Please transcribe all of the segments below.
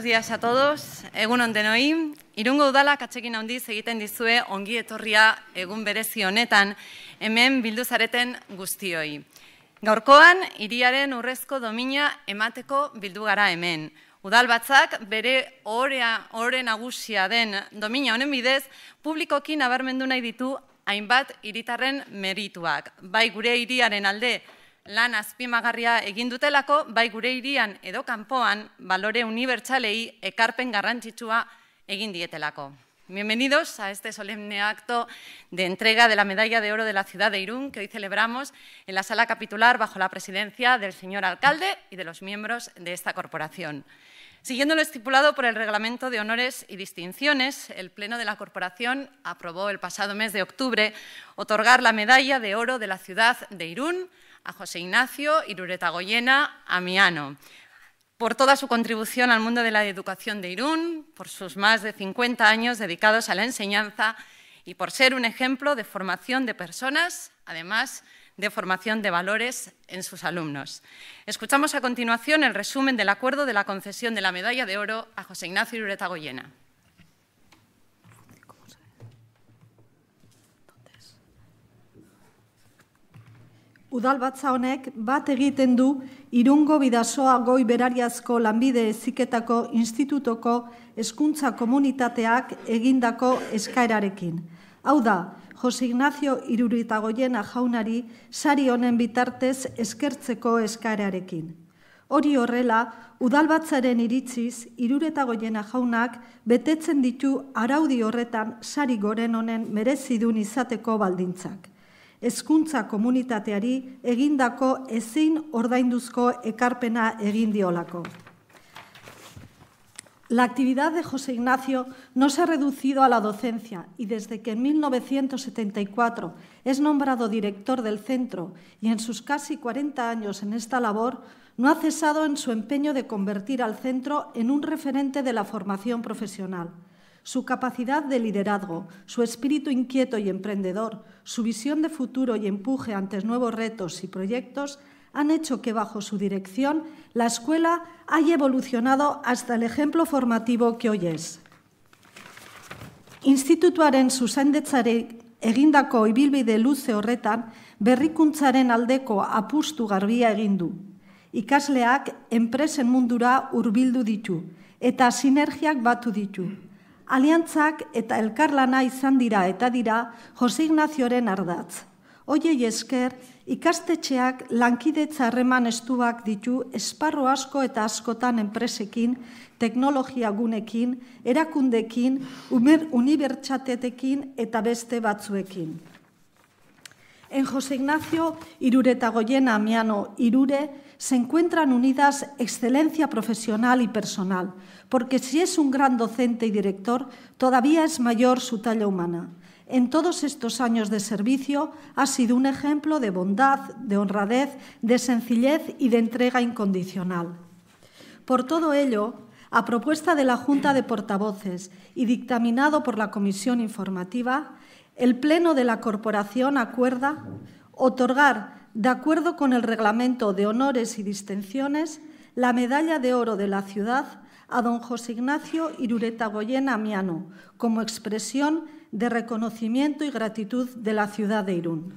buenos días a todos. Egun ontenoi, irungo udala katxekin handiz egiten dizue ongi etorria egun berezi honetan hemen bilduzareten guztioi. Gaurkoan iriaren urrezko domina emateko bildu gara hemen. Udal batzak bere orea, ore nagusia den domina honen bidez publikoki nabarmendu nahi ditu hainbat hiritarren merituak. Bai gure iriaren alde lan azpimagarria egin dutelako, bai gure edo kanpoan Bienvenidos a este solemne acto de entrega de la Medalla de Oro de la Ciudad de Irún que hoy celebramos en la sala capitular bajo la presidencia del señor alcalde y de los miembros de esta corporación. Siguiendo lo estipulado por el Reglamento de Honores y Distinciones, el Pleno de la Corporación aprobó el pasado mes de octubre otorgar la Medalla de Oro de la Ciudad de Irún a José Ignacio Iruretagoyena Amiano, por toda su contribución al mundo de la educación de Irún, por sus más de 50 años dedicados a la enseñanza y por ser un ejemplo de formación de personas, además de formación de valores en sus alumnos. Escuchamos a continuación el resumen del acuerdo de la concesión de la medalla de oro a José Ignacio Goyena. Udal batza honek bat egiten du irungo bidasoa goi berariazko lanbide eziketako institutoko eskuntza komunitateak egindako eskaerarekin. Hau da, Jose Ignacio Iruritagoien jaunari sari honen bitartez eskertzeko eskaerarekin. Hori horrela, udalbatzaren batzaren iritziz Iruritagoien jaunak betetzen ditu araudi horretan sari goren honen merezidun izateko baldintzak. hezkuntza komunitateari egindako ezin ordainduzko ekarpena egin diolako. La actividad de José Ignacio no se ha reducido a la docencia y desde que en 1974 es nombrado director del centro y en sus casi 40 años en esta labor, no ha cesado en su empeño de convertir al centro en un referente de la formación profesional. Su capacidad de liderazgo, su espíritu inquieto y emprendedor, su visión de futuro y empuje ante nuevos retos y proyectos han hecho que bajo su dirección la escuela haya evolucionado hasta el ejemplo formativo que hoy es. Institutuaren zuzendetzare egindako ibilbide luze horretan berrikuntzaren aldeko apustu garbia egin du. Ikasleak enpresen mundura hurbildu ditu eta sinergiak batu ditu. Aliantzak eta elkarlana izan dira eta dira Jose Ignazioren ardatz. Oiei esker, ikastetxeak lankidetza harreman estuak ditu esparro asko eta askotan enpresekin, teknologia gunekin, erakundekin, umer unibertsatetekin eta beste batzuekin. En Jose Ignacio Irure eta Goiena Amiano Irure se unidas excelencia profesional y personal, porque si es un gran docente y director, todavía es mayor su talla humana. En todos estos años de servicio ha sido un ejemplo de bondad, de honradez, de sencillez y de entrega incondicional. Por todo ello, a propuesta de la Junta de Portavoces y dictaminado por la Comisión Informativa, el Pleno de la Corporación acuerda otorgar, de acuerdo con el Reglamento de Honores y Distinciones, la Medalla de Oro de la Ciudad a don José Ignacio Irureta Goyen Amiano como expresión de reconocimiento y gratitud de la ciudad de Irún.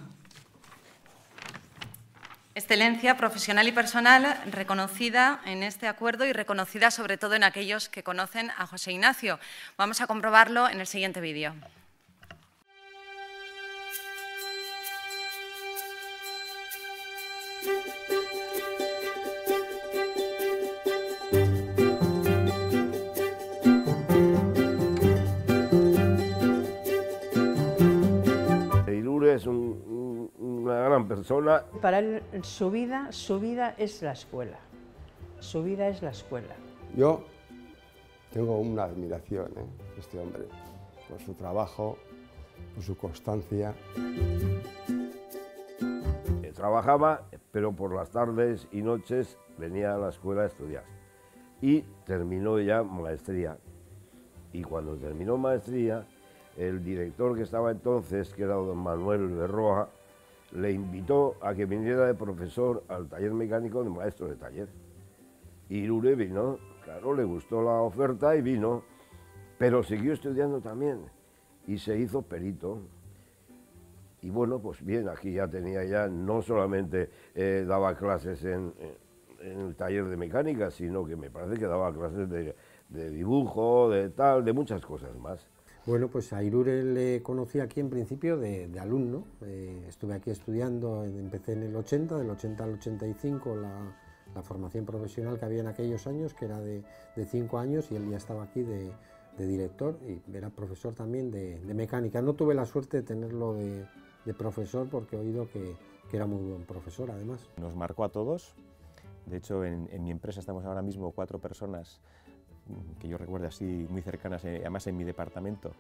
Excelencia profesional y personal reconocida en este acuerdo y reconocida sobre todo en aquellos que conocen a José Ignacio. Vamos a comprobarlo en el siguiente vídeo. es una gran persona. Para él su vida, su vida es la escuela. Su vida es la escuela. Yo tengo una admiración, ¿eh? este hombre, por su trabajo, por su constancia. Eh, trabajaba, pero por las tardes y noches venía a la escuela a estudiar. Y terminó ya maestría. Y cuando terminó maestría, el director que estaba entonces, que era don Manuel Berroa, le invitó a que viniera de profesor al taller mecánico de maestro de taller. Y Lure vino, claro, le gustó la oferta y vino, pero siguió estudiando también y se hizo perito. Y bueno, pues bien, aquí ya tenía ya, no solamente eh, daba clases en, el taller de mecánica, sino que me parece que daba clases de dibujo, de tal, de muchas cosas más. Bueno, pues a Irure le conocí aquí en principio de, alumno. Eh, estuve aquí estudiando, empecé en el 80, del 80 al 85 la, formación profesional que había en aquellos años, que era de, 5 años, y él ya estaba aquí de, director y era profesor también de, mecánica. No tuve la suerte de tenerlo de, profesor porque he oído que, era muy buen profesor además. Nos marcó a todos. De hecho, en mi empresa estamos ahora mismo cuatro personas Mm, que yo recuerdo así muy cercanas, eh, además en mi departamento,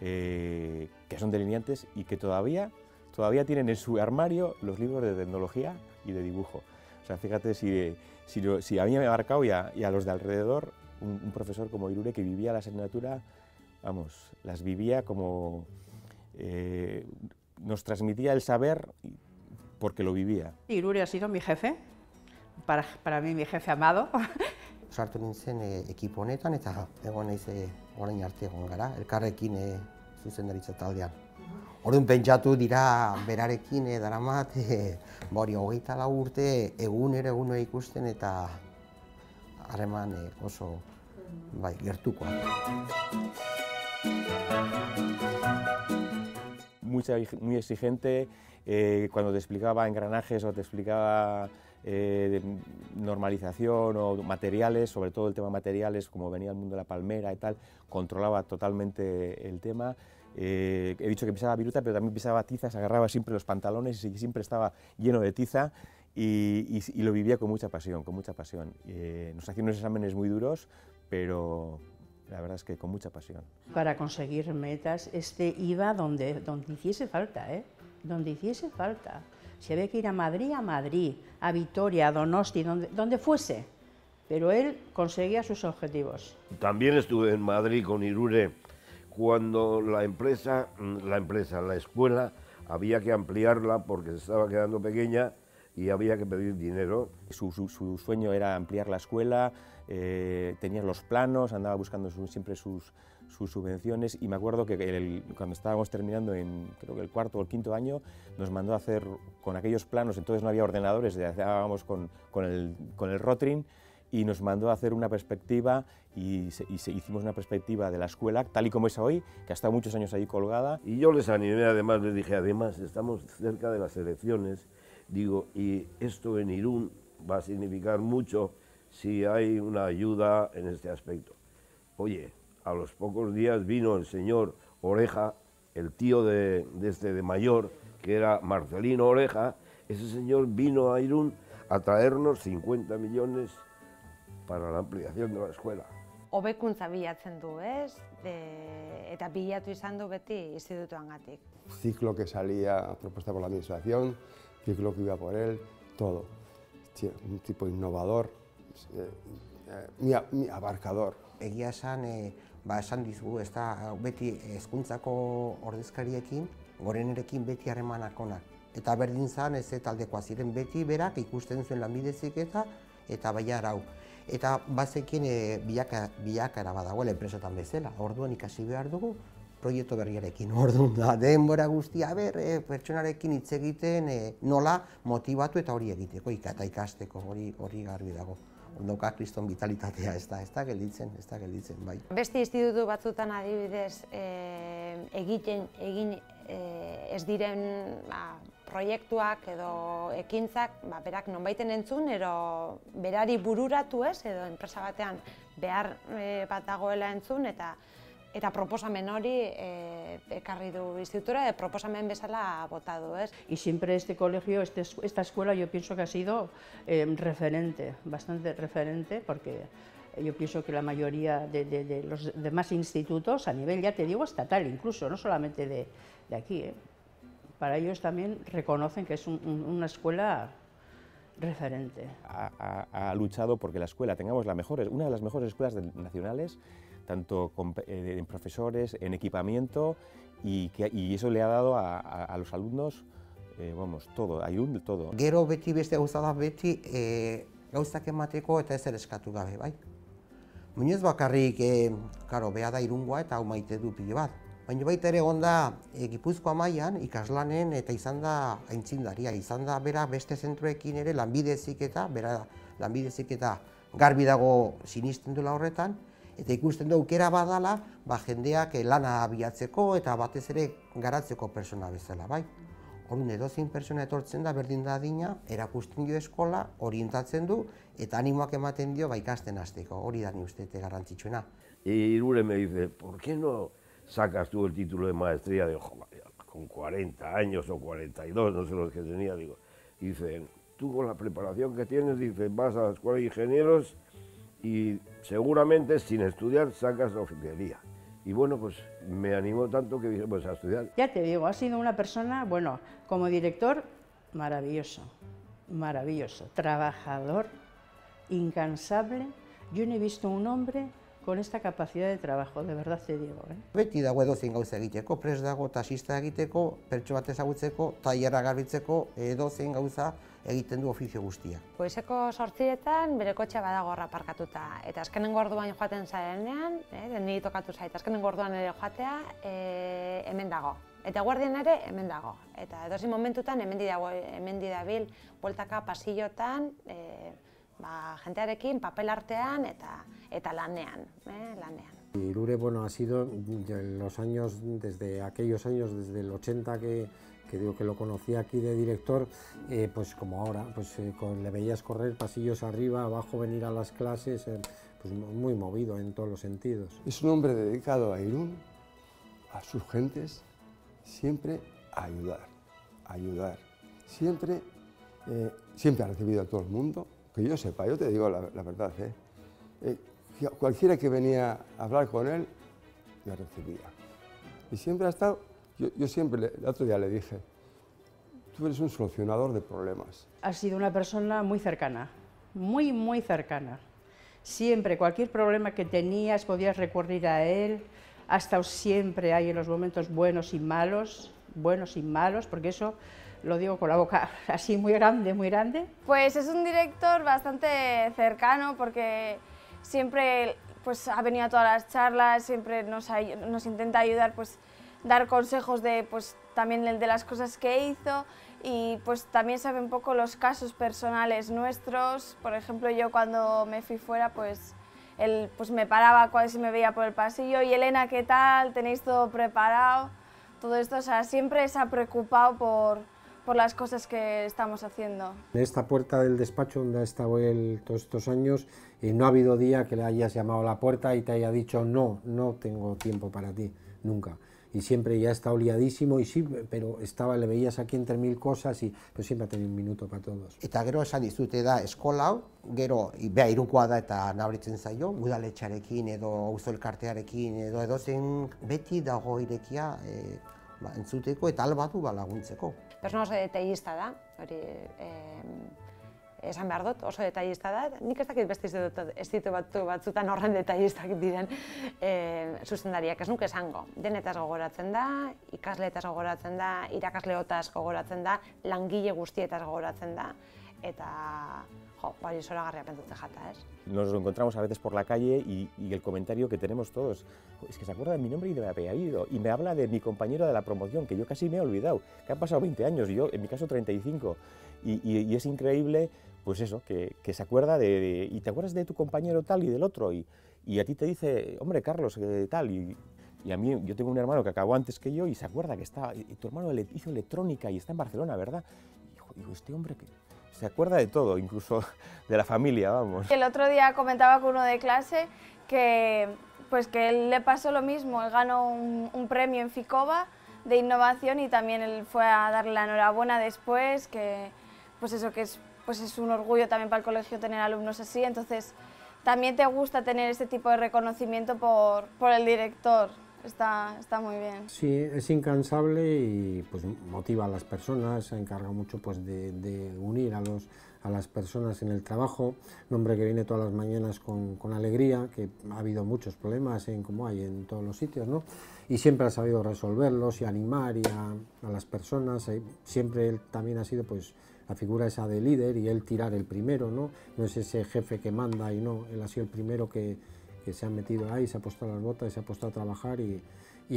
eh, que son delineantes y que todavía, todavía tienen en su armario los libros de tecnología y de dibujo. O sea, fíjate si, eh, si, a mí me ha marcado y a, y a los de alrededor, un, profesor como Irure que vivía la asignatura, vamos, las vivía como... nos transmitía el saber porque lo vivía. Irure ha sido mi jefe, para, para mí mi jefe amado, sartu nintzen e, ekipo honetan eta egon naiz e, orain arte egon gara, elkarrekin e, zuzendaritza taldean. Orduan pentsatu dira berarekin e, daramat, e, bori ba hogeita lau urte egun ere egun ikusten eta harreman e, oso bai, gertuko. Muy exigente, eh, cuando te explicaba engranajes o te explicaba Eh, normalización o materiales, sobre todo el tema materiales, como venía el mundo de la palmera y tal, controlaba totalmente el tema. Eh, he dicho que pisaba viruta, pero también pisaba tiza, se agarraba siempre los pantalones y siempre estaba lleno de tiza y, lo vivía con mucha pasión, con mucha pasión. Eh, nos hacían unos exámenes muy duros, pero la verdad es que con mucha pasión. Para conseguir metas, este iba donde, donde hiciese falta, ¿eh? donde hiciese falta. Se ve que ir a Madrid, a Madrid, a Vitoria, a Donosti, donde, fuese. Pero él conseguía sus objetivos. También estuve en Madrid con Irure cuando la empresa, mm, la empresa, la escuela, había que ampliarla porque se estaba quedando pequeña y había que pedir dinero. Su, sueño era ampliar la escuela, eh, tenía los planos, andaba buscando siempre sus, sus subvenciones y me acuerdo que el, cuando estábamos terminando en creo que el cuarto o el quinto año nos mandó a hacer con aquellos planos, entonces no había ordenadores, estábamos con, con, el, con el Rotring y nos mandó a hacer una perspectiva y, hicimos una perspectiva de la escuela tal y como es hoy, que ha estado muchos años ahí colgada. Y yo les animé, además les dije, además estamos cerca de las elecciones, digo, y esto en Irún va a significar mucho si hay una ayuda en este aspecto. Oye, a los pocos días vino el señor Oreja, el tío de, este de mayor, que era Marcelino Oreja, ese señor vino a Irún a traernos 50 millones para la ampliación de la escuela. Obekuntza bilatzen du, ez? De, eta bilatu izan du beti Ciclo que salía propuesta por la administración, ciclo que iba por él, todo. Un tipo innovador, eh, eh, abarcador. Egia esan, eh, ba, esan dizugu, ez da, beti hezkuntzako ordezkariekin, gorenerekin beti harremanak Eta berdin zan, ez taldekoa ziren beti berak ikusten zuen lanbidezik eta eta bai arau. Eta bazekin e, bilaka, bilakara badagoela enpresetan bezala, orduan ikasi behar dugu, proiektu berriarekin orduan da, denbora guztia ber, e, pertsonarekin hitz egiten e, nola motibatu eta hori egiteko, eta ikasteko hori, hori garbi dago. Nauka kriston vitalitatea, ez da, ez da gelditzen, ez da gelditzen, bai. Beste institutu batzutan adibidez e, egiten, egin eh, ez diren ba, proiektuak edo ekintzak, ba, berak nonbaiten entzun, ero berari bururatu ez, edo enpresa batean behar eh, bat dagoela entzun, eta Eta proposamen hori carrido eh, ekarri du institutura, e, proposamen bezala ha votado. Y siempre este colegio, este, esta escuela, yo pienso que ha sido eh, referente, bastante referente, porque yo pienso que la mayoría de, los demás institutos, a nivel ya te digo estatal incluso, no solamente de, aquí, ¿eh? para ellos también reconocen que es una escuela referente. Ha, luchado porque la escuela tengamos la mejor, una de las mejores escuelas nacionales tanto con, eh, en profesores, en equipamiento, y, que, y eso le ha dado a, a, los alumnos, eh, vamos, todo, hay un todo. Gero beti beste gauza da beti, e, eh, gauzak emateko eta ez eskatu gabe, bai. Muñoz bakarrik, eh, karo, bea da irungoa eta hau maite du pilo bat. Baina baita ere egon da eh, Gipuzkoa maian, ikaslanen eta izan da aintzindaria, izan da bera beste zentroekin ere lanbidezik eta, bera lanbidezik eta garbi dago sinisten dula horretan, eta ikusten du badala, ba, jendeak eh, lana abiatzeko eta batez ere garatzeko persona bezala, bai. Horren edozein persona etortzen da berdin da dina, erakusten dio eskola, orientatzen du eta animoak ematen dio ba ikasten hasteko. Hori da ni uste garantzitsuna. garrantzitsuena. Irure me dice, "Por qué no sacas du el título de maestría de con 40 años o 42, no sé los que tenía", digo. Dicen, "Tú con la preparación que tienes, dice, vas a la escuela de ingenieros y seguramente sin estudiar sacas oficialía. Y bueno, pues me animó tanto que dije, pues, a estudiar. Ya te digo, ha sido una persona, bueno, como director, maravilloso, maravilloso, trabajador, incansable. Yo no he visto un hombre con esta capacidad de trabajo, de verdad te digo. Eh? Beti dago gauza egiteko, pres dago egiteko, garbitzeko, gauza egiten du ofizio guztia. Goizeko sortzietan bere kotxe badagorra parkatuta, eta azkenen gorduan joaten zarenean, eh, niri tokatu zait, azkenen gorduan ere joatea eh, hemen dago. Eta guardian ere hemen dago. Eta edozi momentutan hemen didabil hemen bueltaka pasillotan, eh, ba, jentearekin, papel artean eta, eta lanean, eh, lanean. Irure, bueno, ha sido en los años, desde aquellos años, desde el 80 que, que digo que lo conocí aquí de director, eh, pues como ahora, pues eh, le veías correr pasillos arriba, abajo, venir a las clases, eh, pues muy movido en todos los sentidos. Es un hombre dedicado a Irún, a sus gentes, siempre a ayudar, ayudar. Siempre, siempre ha recibido a todo el mundo, que yo sepa, yo te digo la, verdad, ¿eh? eh cualquiera que venía a hablar con él, me recibía. Y siempre ha estado, yo, siempre, el otro día le dije, tú eres un solucionador de problemas. Ha sido una persona muy cercana, muy, muy cercana. Siempre, cualquier problema que tenías, podías recurrir a él. hasta estado siempre ahí en los momentos buenos y malos, buenos y malos, porque eso lo digo con la boca así muy grande, muy grande. Pues es un director bastante cercano porque siempre pues, ha venido a todas las charlas, siempre nos, nos intenta ayudar, pues dar consejos de pues, también de las cosas que hizo y pues también sabe un poco los casos personales nuestros. Por ejemplo, yo cuando me fui fuera, pues él pues me paraba cuando se me veía por el pasillo y Elena, ¿qué tal? ¿Tenéis todo preparado? Todo esto, o sea, siempre se ha preocupado por, por las cosas que estamos haciendo. De esta puerta del despacho donde ha estado él todos estos años, eh, no ha habido día que le hayas llamado a la puerta y te haya dicho no, no tengo tiempo para ti, nunca. Y siempre ya está oliadísimo y sí, pero estaba, le veías aquí entre mil cosas y pues siempre ha tenido un minuto para todos. Eta gero esan dizute da eskola hau, gero bea irukoa da eta nabritzen zaio, udaletxarekin edo auzolkartearekin edo edozein beti dago irekia e, ba, entzuteko eta albatu ba laguntzeko. Berna oso detailista da, hori, eh, esan behar dut, oso etaista da, nik ez dakit beste dut ez ditu batzuetan batzutan horren detailistak diren zuzendariak ez nuke esango. Denetaz gogoratzen da, ikasleetaz gogoratzen da, irakasleotaz gogoratzen da, langile guztietaz gogoratzen da, eta jo, solo jata, Nos lo encontramos a veces por la calle y, el comentario que tenemos todos, es que se acuerda de mi nombre y de mi apellido, y me habla de mi compañero de la promoción, que yo casi me he olvidado, que han pasado 20 años, y yo en mi caso 35, y, es increíble, pues eso, que, se acuerda de, y te acuerdas de tu compañero tal y del otro, y, a ti te dice, hombre, Carlos, eh, tal, y... a mí, yo tengo un hermano que acabó antes que yo y se acuerda que está, tu hermano hizo electrónica y está en Barcelona, ¿verdad? Y digo, este hombre, que se acuerda de todo, incluso de la familia, vamos. El otro día comentaba con uno de clase que, pues que él le pasó lo mismo, él ganó un, premio en FICOBA de innovación y también él fue a darle la enhorabuena después, que pues eso que es, pues es un orgullo también para el colegio tener alumnos así, entonces también te gusta tener ese tipo de reconocimiento por, por el director está, está muy bien. Sí, es incansable y pues motiva a las personas, se encarga mucho pues de, unir a los a las personas en el trabajo, un hombre que viene todas las mañanas con, con, alegría, que ha habido muchos problemas en como hay en todos los sitios, ¿no? Y siempre ha sabido resolverlos y animar y a, a, las personas, eh, siempre él también ha sido pues la figura esa de líder y él tirar el primero, ¿no? No es ese jefe que manda y no, él ha sido el primero que, que se ha metido ahí, se ha puesto las botas, se ha puesto a trabajar y,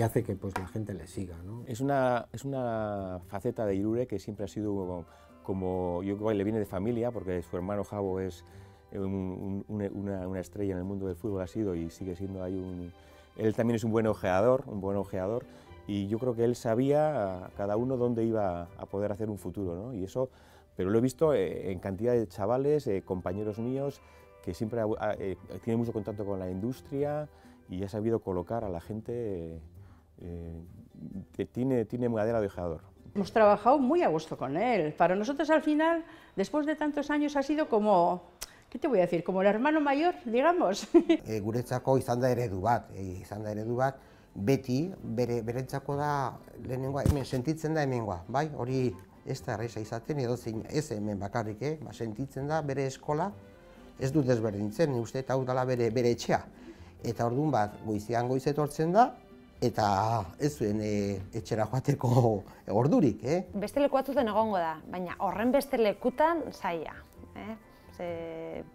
hace que pues, la gente le siga. Es, una, es una faceta de Irure que siempre ha sido como, como yo creo que le viene de familia, porque su hermano Javo es una, estrella en el mundo del fútbol, ha sido y sigue siendo ahí un... Él también es un buen ojeador, un buen ojeador, y yo creo que él sabía cada uno dónde iba a poder hacer un futuro, ¿no? Y eso, pero lo he visto eh, en cantidad de chavales, eh, compañeros míos, que siempre ha, eh, tiene mucho contacto con la industria y ha sabido colocar a la gente, eh, eh, tiene, tiene madera de ojeador. Hemos trabajado muy a gusto con él. Para nosotros al final, después de tantos años, ha sido como, ¿qué te voy a decir? Como el hermano mayor, digamos. eh, guretzako izan da eredu bat, eh, izan da eredu bat, beti bere, beretzako da lehenengoa, hemen sentitzen da hemengoa, bai? Hori ez da erreza izaten, edo zein ez hemen bakarrik, eh? ba, sentitzen da bere eskola, ez dut desberdintzen, ni uste, eta hau dala bere, bere etxea. Eta orduan bat, goizian goiz etortzen da, eta ez zuen e, etxera joateko ordurik. Eh? Beste leku egongo da, baina horren beste lekutan zaia. Eh? Ze,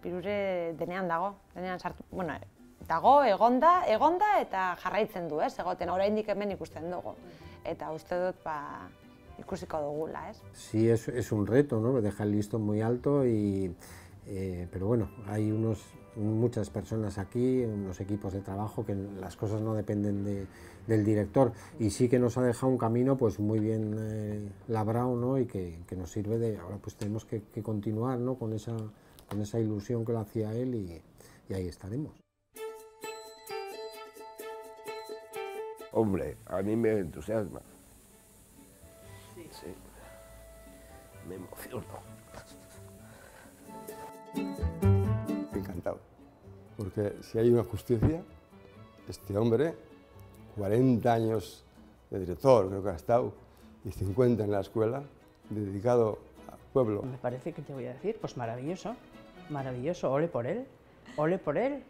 pirure denean dago, denean sartu, bueno, dago, egonda, egonda eta jarraitzen du, ez? Eh? Egoten oraindik hemen ikusten dugu. Eta uste dut, ba, ikusiko dugula, ez? Si, sí, es, es un reto, no? Deja el listo muy alto y... Eh, pero bueno, hay unos, muchas personas aquí, unos equipos de trabajo, que las cosas no dependen del director y sí que nos ha dejado un camino pues muy bien eh, labrado ¿no? y que, nos sirve de, ahora pues tenemos que, continuar con, esa, con esa ilusión que lo hacía él y, ahí estaremos. Hombre, a mí me entusiasma. Sí. sí. Me emociono. Encantado. Porque si hay una justicia, este hombre, 40 años de director, creo que ha estado, y 50 en la escuela, dedicado al pueblo. Me parece que te voy a decir, pues maravilloso, maravilloso, ole por él, ole por él.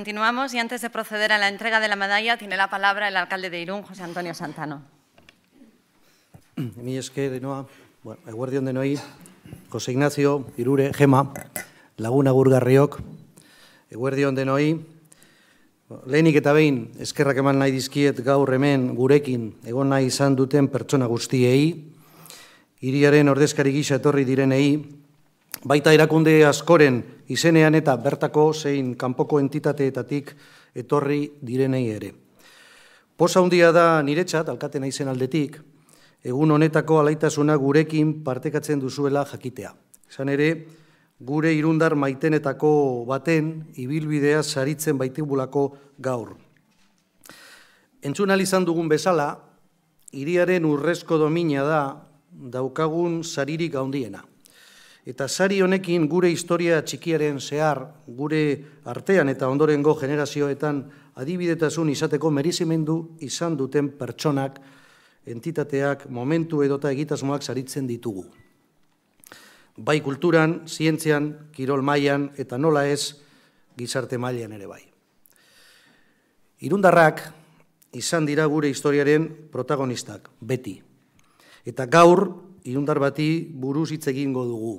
continuamos y antes de proceder a la entrega de la medalla tiene la palabra el alcalde de Irun, José Antonio Santano. Ni es que de Noa, bueno, guardián José Ignacio, Irure, Gema, Laguna, Burga, Riok, denoi, guardián de Lehenik eta behin, eskerrak eman nahi dizkiet gaur hemen gurekin egon nahi izan duten pertsona guztiei, iriaren ordezkari gisa etorri direnei, baita erakunde askoren izenean eta bertako zein kanpoko entitateetatik etorri direnei ere. Poz handia da niretzat, alkatena izen aldetik, egun honetako alaitasuna gurekin partekatzen duzuela jakitea. Zan ere, gure irundar maitenetako baten ibilbidea saritzen baitibulako gaur. Entzun izan dugun bezala, iriaren urrezko domina da daukagun saririk handiena. Eta sari honekin gure historia txikiaren zehar, gure artean eta ondorengo generazioetan adibidetasun izateko merizimendu izan duten pertsonak, entitateak, momentu edota egitasmoak saritzen ditugu. Bai kulturan, zientzean, kirol mailan eta nola ez, gizarte mailan ere bai. Irundarrak izan dira gure historiaren protagonistak, beti. Eta gaur, irundar bati buruz hitz egingo dugu.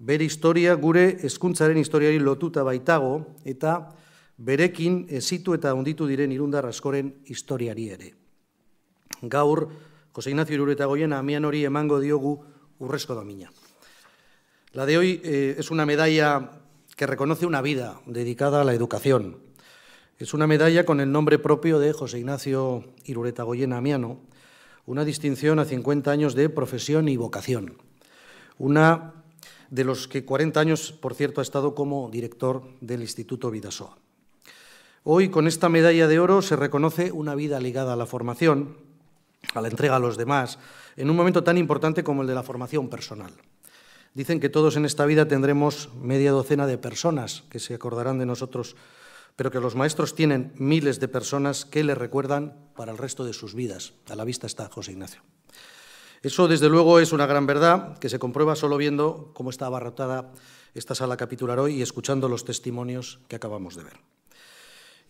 ...ver historia gure hezkuntzaren historiari lotuta baitago eta berekin ezitu eta onditu diren irundar askoren historiari ere. Gaur, José Ignacio Irureta Amiano amian hori emango diogu urresco domina. La de hoy eh, es una medalla que reconoce una vida dedicada a la educación. Es una medalla con el nombre propio de José Ignacio Irureta Goyen Amiano, una distinción a 50 años de profesión y vocación. Una de los que 40 años, por cierto, ha estado como director del Instituto Vidasoa. Hoy, con esta medalla de oro, se reconoce una vida ligada a la formación, a la entrega a los demás, en un momento tan importante como el de la formación personal. Dicen que todos en esta vida tendremos media docena de personas que se acordarán de nosotros, pero que los maestros tienen miles de personas que les recuerdan para el resto de sus vidas. A la vista está José Ignacio. Eso, desde luego, es una gran verdad que se comprueba solo viendo cómo está abarrotada esta sala capitular hoy y escuchando los testimonios que acabamos de ver.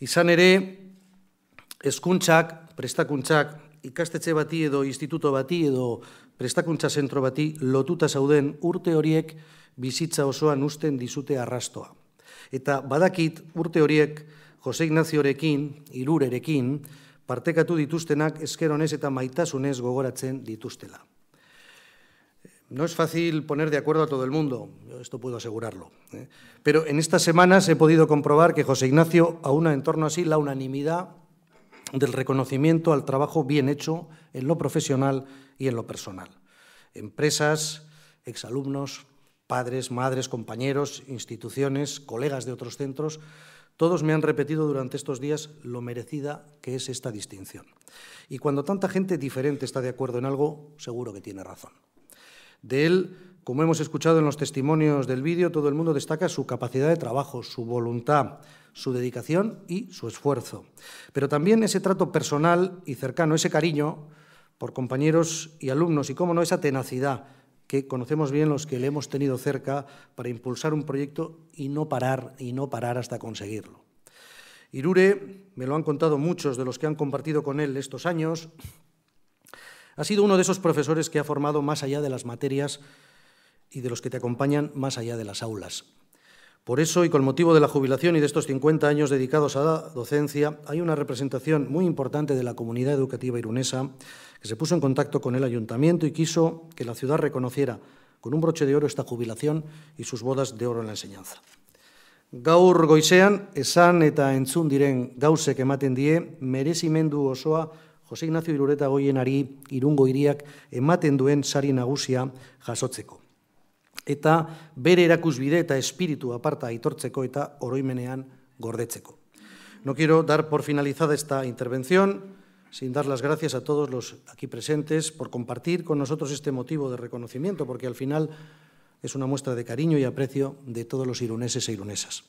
Izan ere, eskuntzak, prestakuntzak, ikastetxe bati edo instituto bati edo prestakuntza zentro bati lotuta sauden, urte horiek bizitza osoan usten dizute arrastoa. Eta badakit urte horiek Jose Ignaziorekin, irurerekin, No es fácil poner de acuerdo a todo el mundo, esto puedo asegurarlo. ¿eh? Pero en estas semanas he podido comprobar que José Ignacio aúna en torno a sí la unanimidad del reconocimiento al trabajo bien hecho en lo profesional y en lo personal. Empresas, exalumnos, padres, madres, compañeros, instituciones, colegas de otros centros, todos me han repetido durante estos días lo merecida que es esta distinción. Y cuando tanta gente diferente está de acuerdo en algo, seguro que tiene razón. De él, como hemos escuchado en los testimonios del vídeo, todo el mundo destaca su capacidad de trabajo, su voluntad, su dedicación y su esfuerzo. Pero también ese trato personal y cercano, ese cariño por compañeros y alumnos y, cómo no, esa tenacidad que conocemos bien los que le hemos tenido cerca para impulsar un proyecto y no parar, y no parar hasta conseguirlo. Irure, me lo han contado muchos de los que han compartido con él estos años, ha sido uno de esos profesores que ha formado más allá de las materias y de los que te acompañan más allá de las aulas. Por eso, y con motivo de la jubilación y de estos 50 años dedicados a la docencia, hay una representación muy importante de la comunidad educativa irunesa se puso en contacto con el ayuntamiento y quiso que la ciudad reconociera con un broche de oro esta jubilación y sus bodas de oro en la enseñanza. Gaur goizean, esan eta entzun diren gauzek ematen die, merezimendu osoa Jose Ignacio Irureta goienari irungo iriak ematen duen sari nagusia jasotzeko. Eta bere erakusbide eta espiritu aparta aitortzeko eta oroimenean gordetzeko. No quiero dar por finalizada esta intervención, sin dar las gracias a todos los aquí presentes por compartir con nosotros este motivo de reconocimiento, porque al final es una muestra de cariño y aprecio de todos los iruneses e irunesas.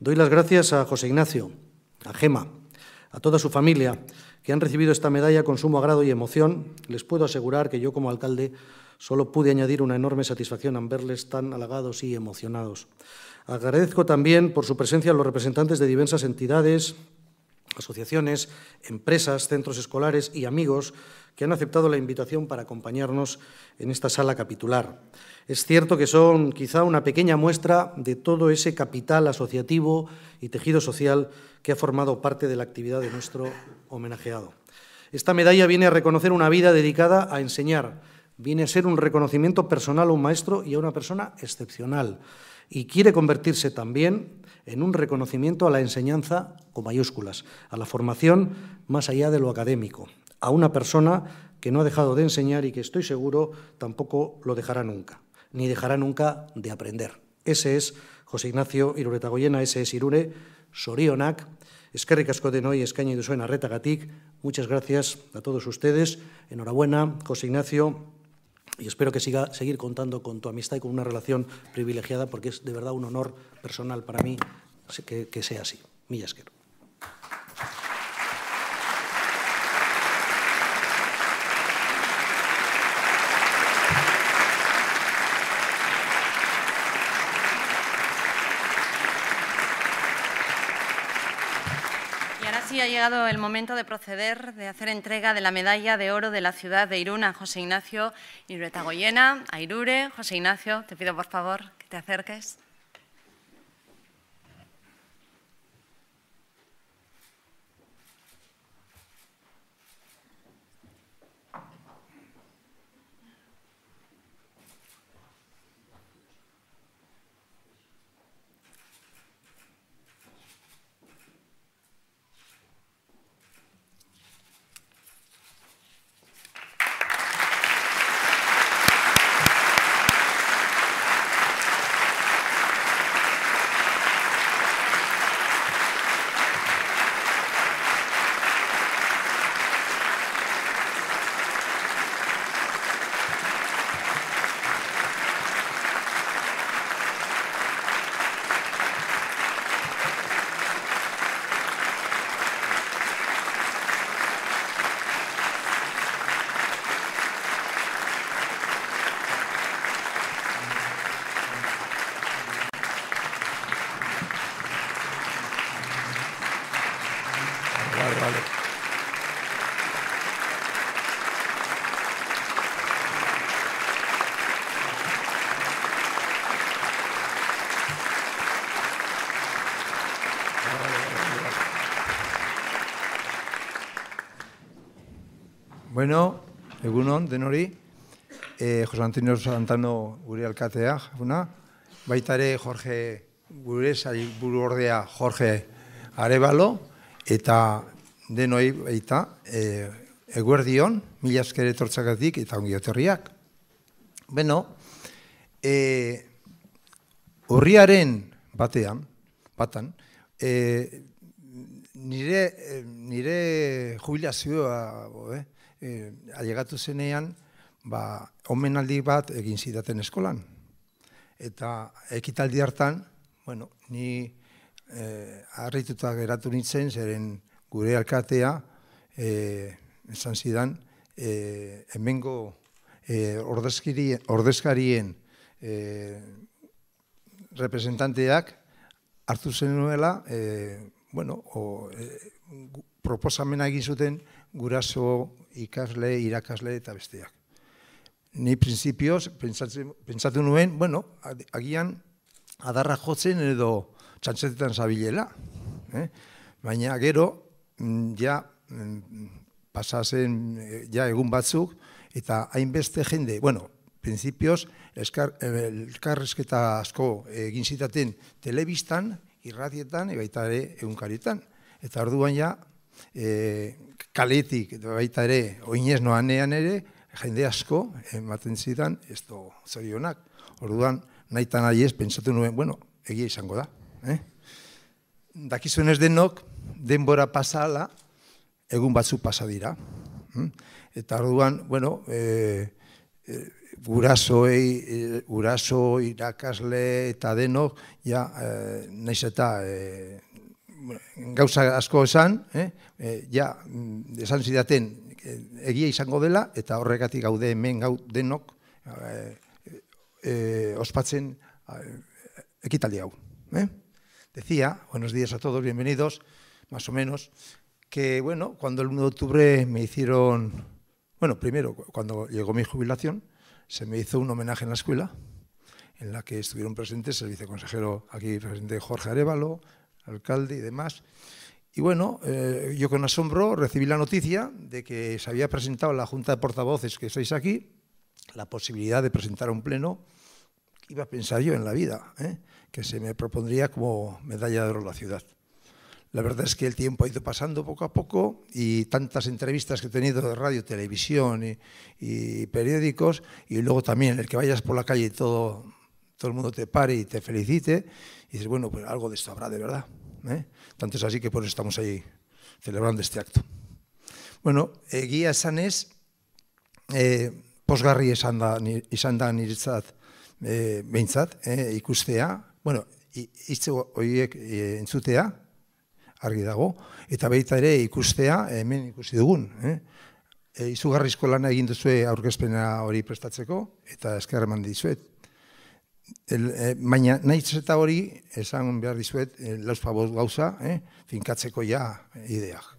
Doy las gracias a José Ignacio, a Gema, a toda su familia, que han recibido esta medalla con sumo agrado y emoción. Les puedo asegurar que yo como alcalde solo pude añadir una enorme satisfacción al verles tan halagados y emocionados. Agradezco también por su presencia a los representantes de diversas entidades, asociaciones, empresas, centros escolares y amigos que han aceptado la invitación para acompañarnos en esta sala capitular. Es cierto que son quizá una pequeña muestra de todo ese capital asociativo y tejido social que ha formado parte de la actividad de nuestro homenajeado. Esta medalla viene a reconocer una vida dedicada a enseñar, viene a ser un reconocimiento personal a un maestro y a una persona excepcional, y quiere convertirse también en un reconocimiento a la enseñanza con mayúsculas, a la formación más allá de lo académico, a una persona que no ha dejado de enseñar y que estoy seguro tampoco lo dejará nunca, ni dejará nunca de aprender. Ese es José Ignacio Iruretagoyena, ese es Irure Sorionak, Eskerrik asko Escaña y Reta Retagatic. Muchas gracias a todos ustedes. Enhorabuena, José Ignacio y espero que siga seguir contando con tu amistad y con una relación privilegiada porque es de verdad un honor personal para mí que, sea así. Millasquero. ha llegado el momento de proceder, de hacer entrega de la medalla de oro de la ciudad de Irún a José Ignacio Irureta Goyena, a Irure. José Ignacio, te pido por favor que te acerques. Bueno, egunon, den hori, eh, Antonio Santano gure alkatea, baita baitare Jorge gure buru ordea Jorge arebalo, eta den hori baita, eh, eguer dion, mila eta ongi aterriak. Beno, horriaren eh, batean, batan, eh, nire, eh, nire jubilazioa, eh? eh, ailegatu zenean, ba, omenaldi bat egin zidaten eskolan. Eta ekitaldi hartan, bueno, ni eh, arrituta geratu nintzen, zeren gure alkatea, eh, esan zidan, eh, hemengo eh, ordezkarien eh, representanteak hartu zenuela, eh, bueno, o, eh, proposamena egin zuten guraso ikasle, irakasle eta besteak. Ni prinsipioz pentsatu nuen, bueno, agian adarra jotzen edo txantzetetan zabilela. Eh? Baina gero, mm, ja, mm, pasazen, eh, ja egun batzuk, eta hainbeste jende, bueno, prinsipioz, elkarrezketa eh, asko egin zitaten telebistan, irratietan, e, baita ere egunkarietan. Eta orduan ja, e, kaletik, baita ere, oinez noanean ere, jende asko, ematen zidan, ez do, zorionak. Orduan, nahi eta nahi ez, pentsatu nuen, bueno, egia izango da. Eh? Dakizuen ez denok, denbora pasala, egun batzu pasa dira. Mm? Eta orduan, bueno, e, e gurasoei, e, guraso irakasle eta denok, ja, e, naiz eta e, gauza asko esan, eh? ja, mm, esan zidaten egia izango dela, eta horregatik gaude hemen gau denok eh, ospatzen ekitaldi hau. Eh? Decía, buenos días a todos, bienvenidos, más o menos, que bueno, cuando el 1 de octubre me hicieron, bueno, primero, cuando llegó mi jubilación, se me hizo un homenaje en la escuela, en la que estuvieron presentes el viceconsejero aquí presente Jorge Arevalo, alcalde y demás. Y bueno, eh, yo con asombro recibí la noticia de que se había presentado en la Junta de Portavoces que estáis aquí la posibilidad de presentar un pleno que iba a pensar yo en la vida, ¿eh? que se me propondría como medalla de oro la ciudad. La verdad es que el tiempo ha ido pasando poco a poco y tantas entrevistas que he tenido de radio, televisión y, periódicos, y luego también el que vayas por la calle y todo, todo el mundo te pare y te felicite, y dices, bueno, pues algo de esto habrá de verdad. ¿eh? Tanto es así que por estamos ahí celebrando este acto. Bueno, eh, guía sanes eh, posgarri y isanda, izan bueno, en su e, argi dago, eta baita ere ikustea hemen ikusi dugun. Eh? E, izugarrizko lana egin duzue aurkezpena hori prestatzeko, eta esker eman dizuet. El, e, baina nahiz eta hori, esan behar dizuet, e, lauzpa gauza, eh? finkatzeko ja ideak.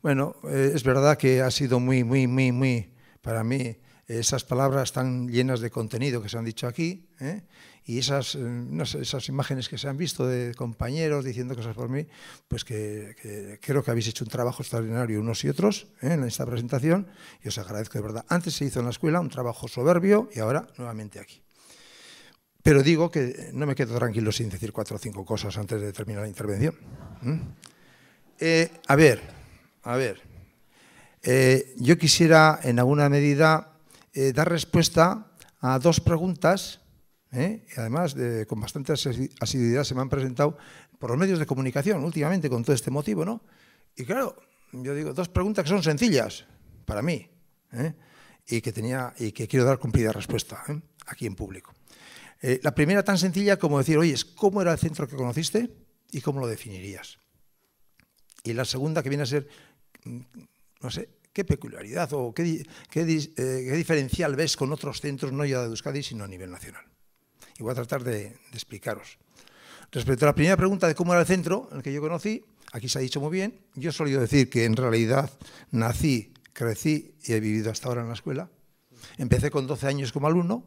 Bueno, eh, es verdad que ha sido muy, muy, muy, muy, para mí, esas palabras tan llenas de contenido que se han dicho aquí, ¿eh? y esas, eh, esas imágenes que se han visto de compañeros diciendo cosas por mí, pues que, creo que habéis hecho un trabajo extraordinario unos y otros eh, en esta presentación y os agradezco de verdad. Antes se hizo en la escuela un trabajo soberbio y ahora nuevamente aquí. Pero digo que no me quedo tranquilo sin decir cuatro o cinco cosas antes de terminar la intervención. Eh, a ver, a ver. yo quisiera en alguna medida dar respuesta a dos preguntas ¿eh? y además con bastante asiduidad se me han presentado por los medios de comunicación últimamente con todo este motivo, ¿no? Y claro, yo digo dos preguntas que son sencillas para mí ¿eh? y que tenía y que quiero dar cumplida respuesta ¿eh? aquí en público. la primera tan sencilla como decir, oye, ¿cómo era el centro que conociste y cómo lo definirías? Y la segunda que viene a ser, mm, no sé, ¿qué peculiaridad o qué, qué, qué diferencial ves con otros centros, no ya de Euskadi, sino a nivel nacional? y voy a tratar de, explicaros. Respecto a la primera pregunta de cómo era el centro en el que yo conocí, aquí se ha dicho muy bien, yo he solido decir que en realidad nací, crecí y he vivido hasta ahora en la escuela. Empecé con 12 años como alumno,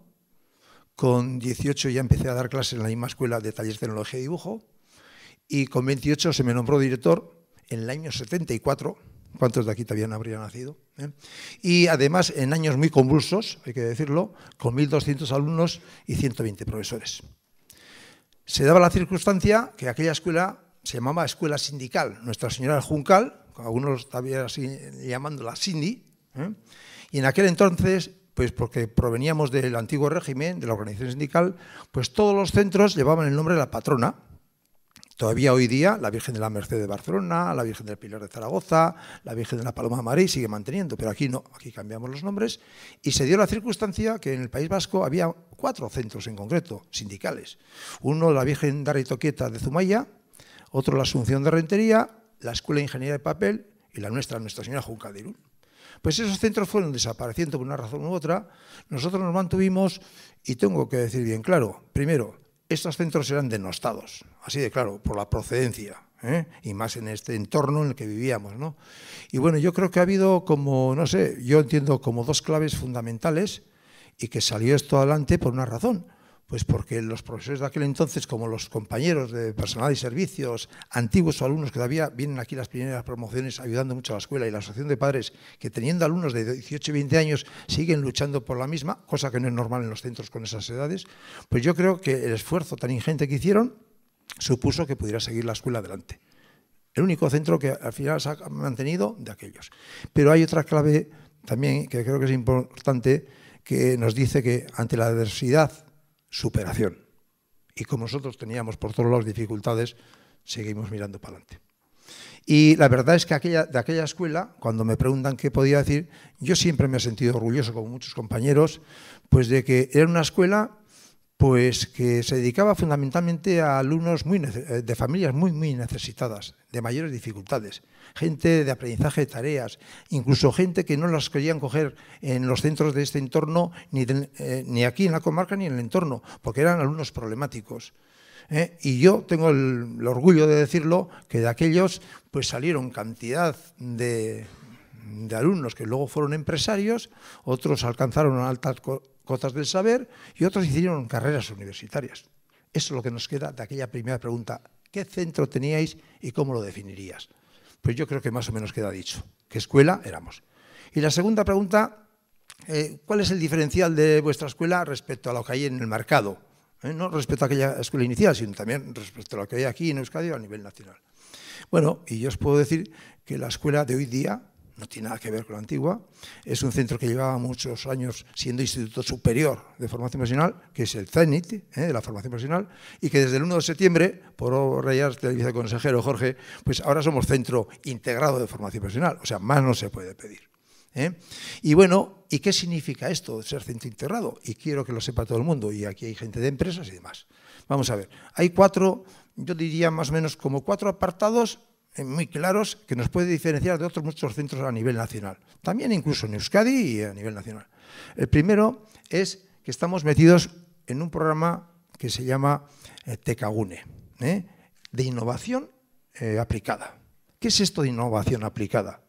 con 18 ya empecé a dar clases en la misma escuela de talleres de tecnología y dibujo y con 28 se me nombró director en el año 74 cuántos de aquí también habrían nacido. Eh? Y además, en años muy convulsos, hay que decirlo, con 1.200 alumnos y 120 profesores. Se daba la circunstancia que aquella escuela se llamaba Escuela Sindical, Nuestra Señora del Juncal, algunos todavía así, llamándola Cindy, eh, y en aquel entonces, pues porque proveníamos del antiguo régimen, de la organización sindical, pues todos los centros llevaban el nombre de la patrona, Todavía hoy día la Virgen de la Merced de Barcelona, la Virgen del Pilar de Zaragoza, la Virgen de la Paloma de Marí sigue manteniendo, pero aquí no, aquí cambiamos los nombres y se dio la circunstancia que en el País Vasco había cuatro centros en concreto, sindicales. Uno la Virgen de de Zumaya, otro la Asunción de Rentería, la Escuela de Ingeniería de Papel y la nuestra, Nuestra Señora Junca de Irún. Pues esos centros fueron desapareciendo por una razón u otra, nosotros nos mantuvimos y tengo que decir bien claro, primero, estos centros eran denostados, así de claro, por la procedencia, ¿eh? y más en este entorno en el que vivíamos. ¿no? Y bueno, yo creo que ha habido como, no sé, yo entiendo como dos claves fundamentales y que salió esto adelante por una razón. Pues porque los profesores de aquel entonces, como los compañeros de personal y servicios, antiguos alumnos que todavía vienen aquí las primeras promociones ayudando mucho a la escuela y la asociación de padres, que teniendo alumnos de 18 y 20 años siguen luchando por la misma, cosa que no es normal en los centros con esas edades, pues yo creo que el esfuerzo tan ingente que hicieron supuso que pudiera seguir la escuela adelante. El único centro que al final se ha mantenido de aquellos. Pero hay otra clave también que creo que es importante, que nos dice que ante la adversidad superación. Y como nosotros teníamos por todos lados dificultades, seguimos mirando para adelante. Y la verdad es que aquella, de aquella escuela, cuando me preguntan qué podía decir, yo siempre me he sentido orgulloso, como muchos compañeros, pues de que era una escuela pues que se dedicaba fundamentalmente a alumnos eh, de familias muy, muy necesitadas, de mayores dificultades, gente de aprendizaje de tareas, incluso gente que no las querían coger en los centros de este entorno, ni, eh, ni aquí en la comarca ni en el entorno, porque eran alumnos problemáticos. ¿eh? Y yo tengo el, orgullo de decirlo, que de aquellos pues salieron cantidad de, de alumnos que luego fueron empresarios, otros alcanzaron altas Cotas del saber y otros hicieron carreras universitarias. Eso es lo que nos queda de aquella primera pregunta. ¿Qué centro teníais y cómo lo definirías? Pues yo creo que más o menos queda dicho. ¿Qué escuela éramos? Y la segunda pregunta, eh, ¿cuál es el diferencial de vuestra escuela respecto a lo que hay en el mercado? Eh, no respecto a aquella escuela inicial, sino también respecto a lo que hay aquí en Euskadi a nivel nacional. Bueno, y yo os puedo decir que la escuela de hoy día no tiene nada que ver con la antigua. Es un centro que llevaba muchos años siendo Instituto Superior de Formación Profesional, que es el CENIT, ¿eh? de la formación profesional, y que desde el 1 de septiembre, por obra del viceconsejero Jorge, pues ahora somos Centro Integrado de Formación Profesional, o sea, más no se puede pedir. ¿eh? Y bueno, ¿y qué significa esto de ser centro integrado? Y quiero que lo sepa todo el mundo, y aquí hay gente de empresas y demás. Vamos a ver, hay cuatro, yo diría más o menos como cuatro apartados eh, muy claros que nos puede diferenciar de otros muchos centros a nivel nacional, también incluso en Euskadi y a nivel nacional. El primero es que estamos metidos en un programa que se llama eh, Tecagune, ¿eh? de innovación aplicada. ¿Qué es esto de innovación aplicada?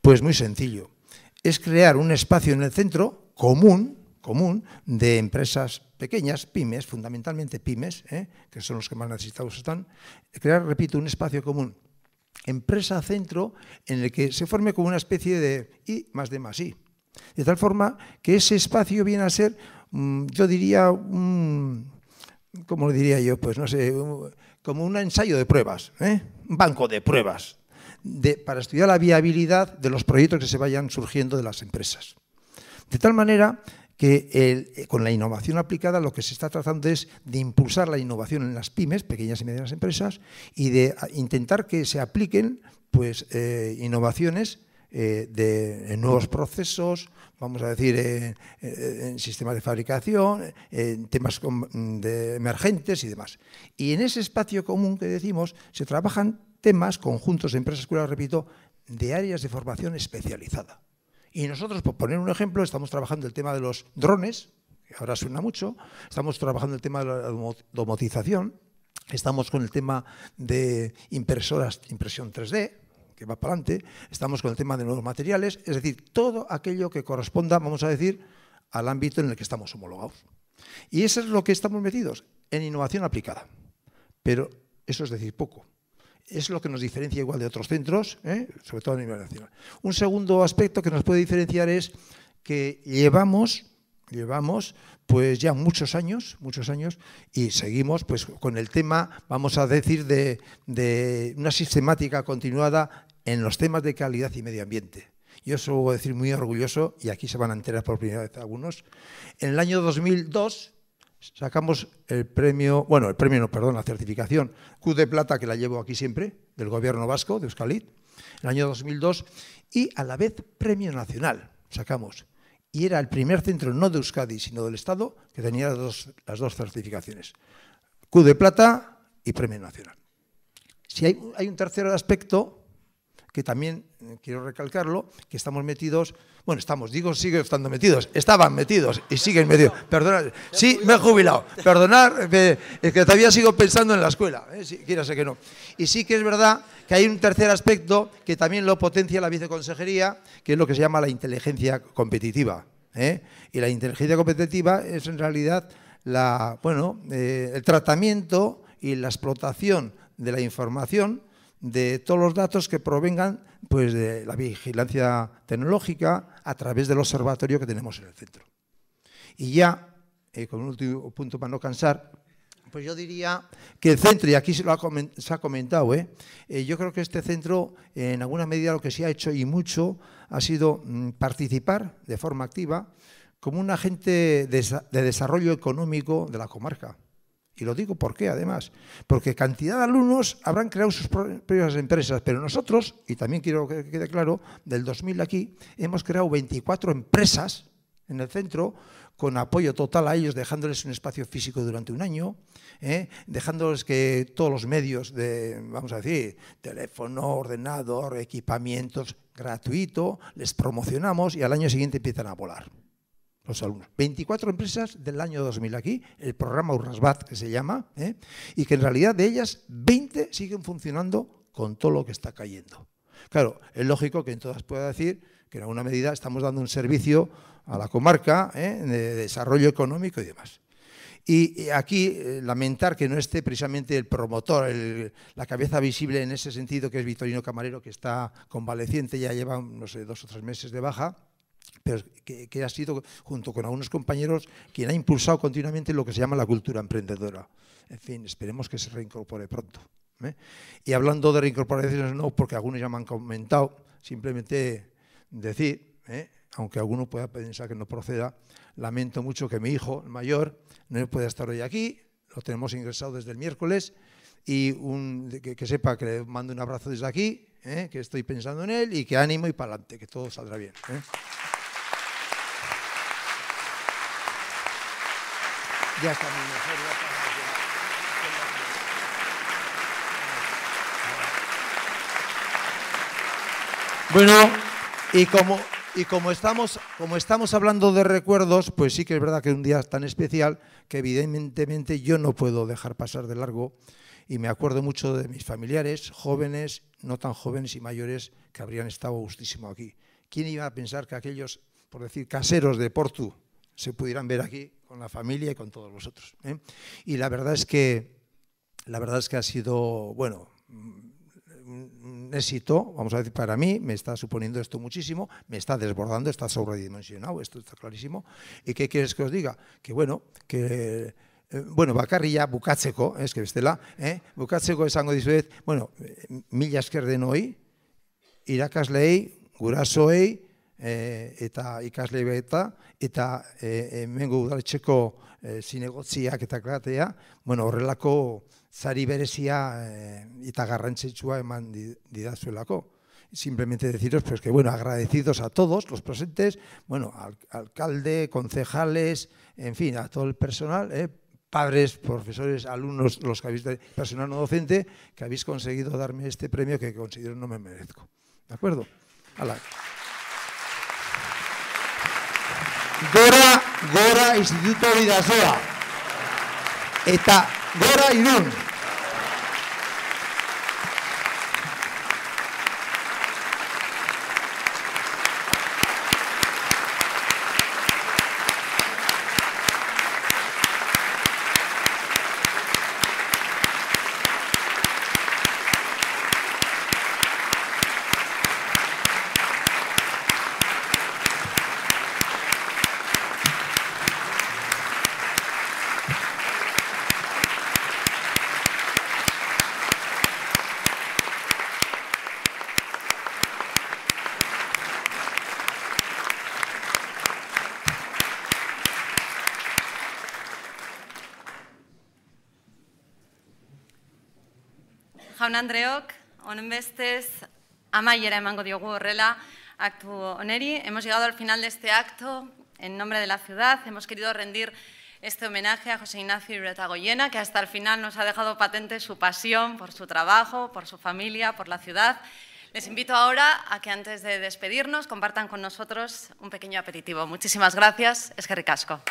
Pues muy sencillo, es crear un espacio en el centro común, común de empresas pequeñas, pymes, fundamentalmente pymes, que son los que más necesitados están, crear, repito, un espacio común empresa-centro en el que se forme como una especie de I más de más I. De tal forma que ese espacio viene a ser, mm, yo diría, un, ¿cómo lo diría yo? Pues no sé, como un ensayo de pruebas, ¿eh? un banco de pruebas, de, para estudiar la viabilidad de los proyectos que se vayan surgiendo de las empresas. De tal manera que eh, con la innovación aplicada lo que se está tratando es de impulsar la innovación en las pymes, pequeñas y medianas empresas, y de ah, intentar que se apliquen pues, eh, innovaciones eh, de, nuevos procesos, vamos a decir, en sistemas de fabricación, en temas mm, de emergentes y demás. Y en ese espacio común que decimos se trabajan temas, conjuntos de empresas, repito, de áreas de formación especializada. Y nosotros, por poner un ejemplo, estamos trabajando el tema de los drones, que ahora suena mucho, estamos trabajando el tema de la domotización, estamos con el tema de impresoras, impresión 3D, que va para adelante, estamos con el tema de nuevos materiales, es decir, todo aquello que corresponda, vamos a decir, al ámbito en el que estamos homologados. Y eso es lo que estamos metidos, en innovación aplicada. Pero eso es decir poco es lo que nos diferencia igual de otros centros, ¿eh? sobre todo a nivel nacional. Un segundo aspecto que nos puede diferenciar es que llevamos, llevamos pues ya muchos años, muchos años, y seguimos pues con el tema, vamos a decir, de, una sistemática continuada en los temas de calidad y medio ambiente. Yo eso voy a decir muy orgulloso, y aquí se van a enterar por primera vez algunos. En el año 2002 Sacamos el premio, bueno, el premio no, perdón, la certificación Q de Plata, que la llevo aquí siempre, del gobierno vasco, de Euskalit, el año 2002, y a la vez premio nacional sacamos. Y era el primer centro, no de Euskadi, sino del Estado, que tenía las dos, certificaciones. Q de Plata y Premio Nacional. Si hay, hay un tercer aspecto, que también eh, quiero recalcarlo, que estamos metidos, bueno, estamos, digo, sigo estando metidos, estaban metidos y siguen metidos. Perdonad, sí, me he jubilado, perdonad, es que todavía sigo pensando en la escuela, eh, si, que no. Y sí que es verdad que hay un tercer aspecto que también lo potencia la viceconsejería, que es lo que se llama la inteligencia competitiva. ¿eh? Y la inteligencia competitiva es en realidad la, bueno, eh, el tratamiento y la explotación de la información de todos los datos que provengan pues, de la vigilancia tecnológica a través del observatorio que tenemos en el centro. Y ya, eh, con un último punto para no cansar, pues yo diría que el centro, y aquí se, lo ha, comentado, ¿eh? Eh, yo creo que este centro en alguna medida lo que se ha hecho y mucho ha sido mm, participar de forma activa como un agente de desarrollo económico de la comarca. Y lo digo porque, además, porque cantidad de alumnos habrán creado sus propias empresas, pero nosotros, y también quiero que quede claro, del 2000 aquí hemos creado 24 empresas en el centro con apoyo total a ellos, dejándoles un espacio físico durante un año, ¿eh? dejándoles que todos los medios de, vamos a decir, teléfono, ordenador, equipamientos gratuito, les promocionamos y al año siguiente empiezan a volar los alumnos. 24 empresas del año 2000 aquí, el programa Urrasbat que se llama, ¿eh? y que en realidad de ellas 20 siguen funcionando con todo lo que está cayendo. Claro, es lógico que en todas pueda decir que en alguna medida estamos dando un servicio a la comarca ¿eh? de desarrollo económico y demás. Y aquí eh, lamentar que no esté precisamente el promotor, la cabeza visible en ese sentido, que es Victorino Camarero, que está convaleciente, ya lleva, dos o tres meses de baja, pero que, ha sido, junto con algunos compañeros, quien ha impulsado continuamente lo que se llama la cultura emprendedora. En fin, esperemos que se reincorpore pronto. ¿eh? Y hablando de reincorporaciones, no, porque algunos ya me han comentado, simplemente decir, ¿eh? aunque alguno pueda pensar que no proceda, lamento mucho que mi hijo, el mayor, no pueda estar hoy aquí, lo tenemos ingresado desde el miércoles, y que, que, sepa que le mando un abrazo desde aquí, ¿eh? que estoy pensando en él y que ánimo y para adelante, que todo saldrá bien. ¿eh? Ya está mi Bueno, y como, y como estamos, como estamos hablando de recuerdos, pues sí que es verdad que un día tan especial que evidentemente yo no puedo dejar pasar de largo y me acuerdo mucho de mis familiares, jóvenes no tan jóvenes y mayores que habrían estado gustísimo aquí. ¿Quién iba a pensar que aquellos, por decir, caseros de Portu se pudieran ver aquí con la familia y con todos vosotros? Eh? Y la verdad es que la verdad es que ha sido, bueno, un éxito, vamos a decir, para mí, me está suponiendo esto muchísimo, me está desbordando, está sobredimensionado, esto está clarísimo. ¿Y qué quieres que os diga? Que bueno, que Eh, bueno, bakarria bukatzeko, eh, eske bestela, eh? bukatzeko esango dizuet, bueno, eh, mila esker denoi, irakasleei, gurasoei, eta ikasle eta eta hemengo udaletxeko zinegotziak eta klatea, bueno, horrelako zari berezia eta garrantzitsua eman didazuelako. Simplemente deciros, es que bueno, agradecidos a todos los presentes, bueno, al, alcalde, concejales, en fin, a todo el personal, eh, padres, profesores, alumnos, los que habéis, personal no docente, que habéis conseguido darme este premio que considero no me merezco. ¿De acuerdo? Hola. Gora, Gora Instituto Vidasoa. Eta Gora y Irún. Jaun Andreok, honen bestez, amaiera emango diogu horrela oneri. Hemos llegado al final de este acto en nombre de la ciudad. Hemos querido rendir este homenaje a José Ignacio Goyena, que hasta el final nos ha dejado patente su pasión por su trabajo, por su familia, por la ciudad. Les invito ahora a que antes de despedirnos compartan con nosotros un pequeño aperitivo. Muchísimas gracias. Es que ricasco.